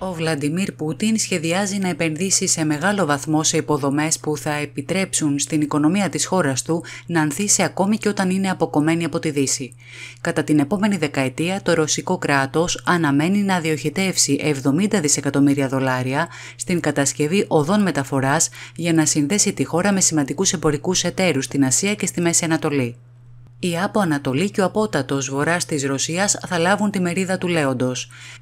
Ο Βλαντιμίρ Πούτιν σχεδιάζει να επενδύσει σε μεγάλο βαθμό σε υποδομές που θα επιτρέψουν στην οικονομία της χώρας του να ανθίσει ακόμη και όταν είναι αποκομμένη από τη Δύση. Κατά την επόμενη δεκαετία το ρωσικό κράτος αναμένει να διοχετεύσει 70 δισεκατομμύρια δολάρια στην κατασκευή οδών μεταφοράς για να συνδέσει τη χώρα με σημαντικούς εμπορικούς εταίρους στην Ασία και στη Μέση Ανατολή. Η από Ανατολή και ο απότατος βορράς της Ρωσίας θα λάβουν τη μερίδα του Λέοντος.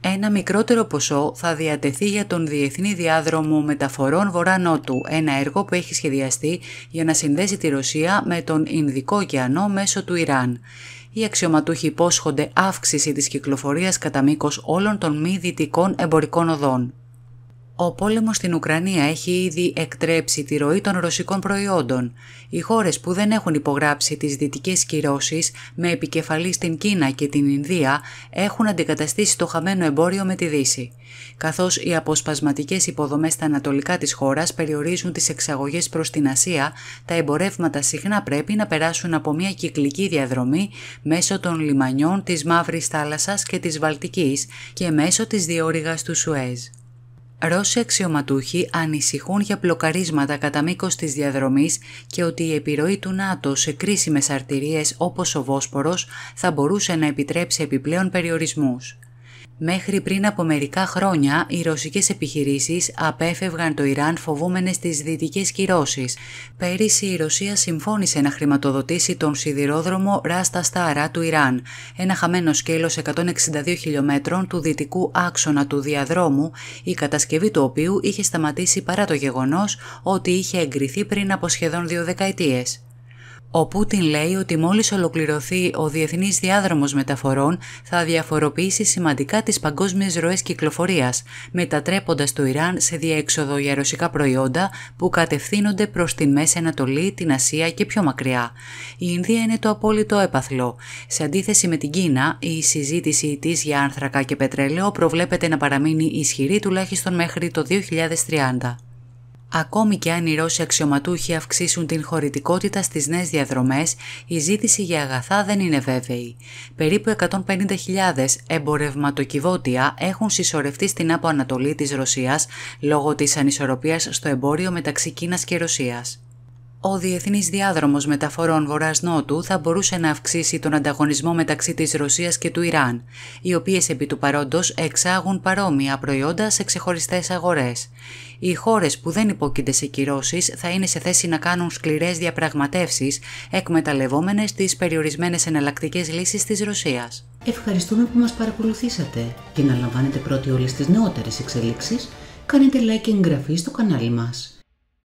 Ένα μικρότερο ποσό θα διατεθεί για τον Διεθνή Διάδρομο Μεταφορών Βορρά-Νότου, ένα έργο που έχει σχεδιαστεί για να συνδέσει τη Ρωσία με τον Ινδικό ωκεανό μέσω του Ιράν. Οι αξιωματούχοι υπόσχονται αύξηση της κυκλοφορίας κατά μήκος όλων των μη δυτικών εμπορικών οδών. Ο πόλεμος στην Ουκρανία έχει ήδη εκτρέψει τη ροή των ρωσικών προϊόντων. Οι χώρες που δεν έχουν υπογράψει τις δυτικές κυρώσεις με επικεφαλή στην Κίνα και την Ινδία έχουν αντικαταστήσει το χαμένο εμπόριο με τη Δύση. Καθώς οι αποσπασματικές υποδομές στα ανατολικά της χώρας περιορίζουν τις εξαγωγές προς την Ασία, τα εμπορεύματα συχνά πρέπει να περάσουν από μια κυκλική διαδρομή μέσω των λιμανιών της μαύρης θάλασσας και της Βαλτικής και μέσω της διόρυγας του Σουέζ. Ρώσοι αξιωματούχοι ανησυχούν για πλοκαρίσματα κατά μήκος της διαδρομής και ότι η επιρροή του ΝΑΤΟ σε κρίσιμες αρτηρίες όπως ο Βόσπορος θα μπορούσε να επιτρέψει επιπλέον περιορισμούς. Μέχρι πριν από μερικά χρόνια, οι ρωσικές επιχειρήσεις απέφευγαν το Ιράν φοβούμενες τις δυτικές κυρώσεις. Πέρυσι η Ρωσία συμφώνησε να χρηματοδοτήσει τον σιδηρόδρομο Ράστα Στάρα του Ιράν, ένα χαμένο σκέλος 162 χιλιόμετρων του δυτικού άξονα του διαδρόμου, η κατασκευή του οποίου είχε σταματήσει παρά το γεγονός ότι είχε εγκριθεί πριν από σχεδόν δύο δεκαετίες. Ο Πούτιν λέει ότι μόλις ολοκληρωθεί ο διεθνής διάδρομος μεταφορών θα διαφοροποιήσει σημαντικά τις παγκόσμιες ροές κυκλοφορίας, μετατρέποντας το Ιράν σε διέξοδο για ρωσικά προϊόντα που κατευθύνονται προς τη Μέση Ανατολή, την Ασία και πιο μακριά. Η Ινδία είναι το απόλυτο έπαθλο. Σε αντίθεση με την Κίνα, η συζήτηση της για άνθρακα και πετρέλαιο προβλέπεται να παραμείνει ισχυρή τουλάχιστον μέχρι το 2030. Ακόμη και αν οι Ρώσοι αξιωματούχοι αυξήσουν την χωρητικότητα στις νέες διαδρομές, η ζήτηση για αγαθά δεν είναι βέβαιη. Περίπου 150.000 εμπορευματοκιβώτια έχουν συσσωρευτεί στην Αποανατολή Ανατολή της Ρωσίας λόγω της ανισορροπίας στο εμπόριο μεταξύ Κίνας και Ρωσίας ο διεθνής διάδρομος μεταφορών βορρά-νότου θα μπορούσε να αυξήσει τον ανταγωνισμό μεταξύ της Ρωσίας και του Ιράν, οι οποίες επί του παρόντος εξάγουν παρόμοια προϊόντα σε ξεχωριστές αγορές. Οι χώρες που δεν υπόκεινται σε κυρώσεις θα είναι σε θέση να κάνουν σκληρές διαπραγματεύσεις, εκμεταλλευόμενες τις περιορισμένες εναλλακτικές λύσεις της Ρωσίας. Ευχαριστούμε που μας παρακολουθήσατε και να λαμβάνετε πρώτοι όλες τις νεότερες εξελίξεις. κάνετε like και εγγραφή στο κανάλι μας.